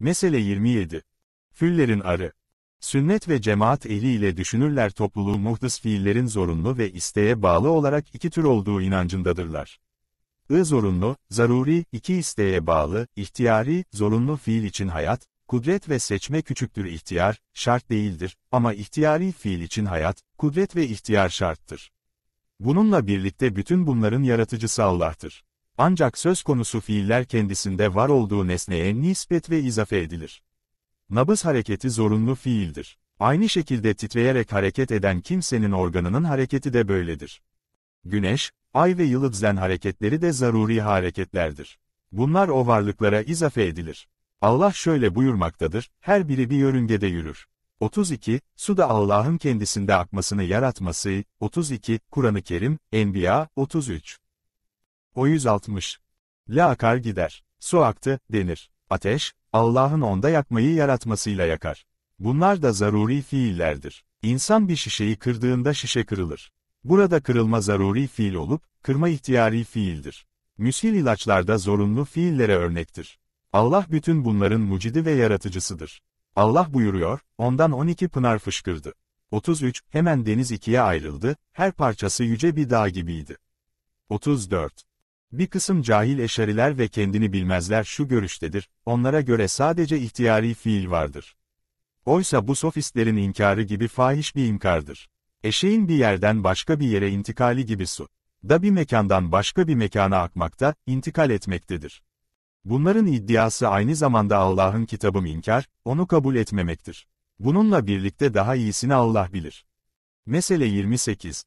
Mesele 27. Füllerin arı. Sünnet ve cemaat ehli ile düşünürler topluluğu muhdis fiillerin zorunlu ve isteğe bağlı olarak iki tür olduğu inancındadırlar. I zorunlu, zaruri, iki isteğe bağlı, ihtiyari, zorunlu fiil için hayat, kudret ve seçme küçüktür ihtiyar, şart değildir, ama ihtiyari fiil için hayat, kudret ve ihtiyar şarttır. Bununla birlikte bütün bunların yaratıcısı Allah'tır. Ancak söz konusu fiiller kendisinde var olduğu nesneye nispet ve izafe edilir. Nabız hareketi zorunlu fiildir. Aynı şekilde titreyerek hareket eden kimsenin organının hareketi de böyledir. Güneş, ay ve yıldızden hareketleri de zaruri hareketlerdir. Bunlar o varlıklara izafe edilir. Allah şöyle buyurmaktadır, her biri bir yörüngede yürür. 32, su da Allah'ın kendisinde akmasını yaratması, 32, Kur'an-ı Kerim, Enbiya, 33. O 160. La akar gider. Su aktı, denir. Ateş, Allah'ın onda yakmayı yaratmasıyla yakar. Bunlar da zaruri fiillerdir. İnsan bir şişeyi kırdığında şişe kırılır. Burada kırılma zaruri fiil olup, kırma ihtiyari fiildir. Müsil ilaçlarda zorunlu fiillere örnektir. Allah bütün bunların mucidi ve yaratıcısıdır. Allah buyuruyor, ondan 12 pınar fışkırdı. 33, hemen deniz ikiye ayrıldı, her parçası yüce bir dağ gibiydi. 34. Bir kısım cahil eşariler ve kendini bilmezler şu görüştedir, onlara göre sadece ihtiyari fiil vardır. Oysa bu sofistlerin inkarı gibi fahiş bir inkardır. Eşeğin bir yerden başka bir yere intikali gibi su. Da bir mekandan başka bir mekana akmakta, intikal etmektedir. Bunların iddiası aynı zamanda Allah'ın kitabım inkar, onu kabul etmemektir. Bununla birlikte daha iyisini Allah bilir. Mesele 28